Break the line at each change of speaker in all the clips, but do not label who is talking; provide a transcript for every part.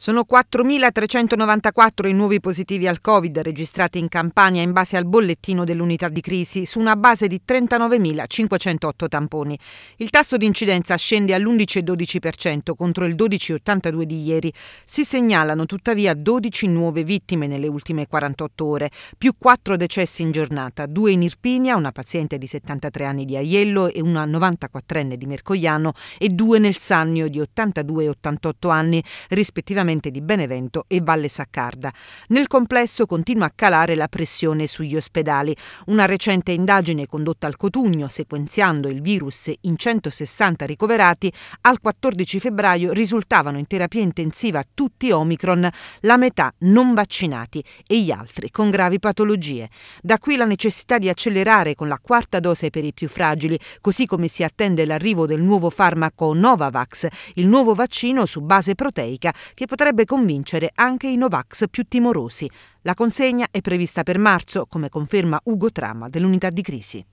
Sono 4.394 i nuovi positivi al Covid registrati in Campania in base al bollettino dell'unità di crisi su una base di 39.508 tamponi. Il tasso di incidenza scende all'11,12% contro il 12,82 di ieri. Si segnalano tuttavia 12 nuove vittime nelle ultime 48 ore, più 4 decessi in giornata, 2 in Irpinia, una paziente di 73 anni di Aiello e una 94enne di Mercogliano e 2 nel Sannio di 82 e 88 anni rispettivamente rispettivamente di Benevento e Valle Saccarda. Nel complesso continua a calare la pressione sugli ospedali. Una recente indagine condotta al Cotugno, sequenziando il virus in 160 ricoverati, al 14 febbraio risultavano in terapia intensiva tutti Omicron, la metà non vaccinati e gli altri con gravi patologie. Da qui la necessità di accelerare con la quarta dose per i più fragili, così come si attende l'arrivo del nuovo farmaco Novavax, il nuovo vaccino su base proteica che potrebbe potrebbe convincere anche i Novax più timorosi. La consegna è prevista per marzo, come conferma Ugo Trama dell'unità di crisi.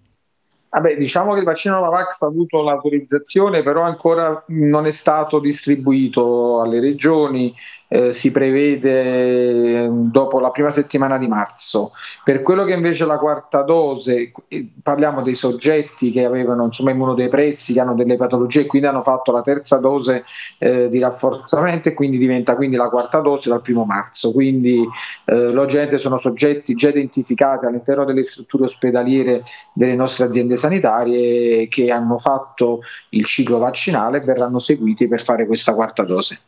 Vabbè, diciamo che il vaccino Novax ha avuto l'autorizzazione, però ancora non è stato distribuito alle regioni, eh, si prevede ehm, dopo la prima settimana di marzo. Per quello che invece è la quarta dose, eh, parliamo dei soggetti che avevano insomma, immunodepressi, che hanno delle patologie e quindi hanno fatto la terza dose eh, di rafforzamento e quindi diventa quindi la quarta dose dal primo marzo. Quindi eh, logicamente sono soggetti già identificati all'interno delle strutture ospedaliere delle nostre aziende sanitarie che hanno fatto il ciclo vaccinale e verranno seguiti per fare questa quarta dose.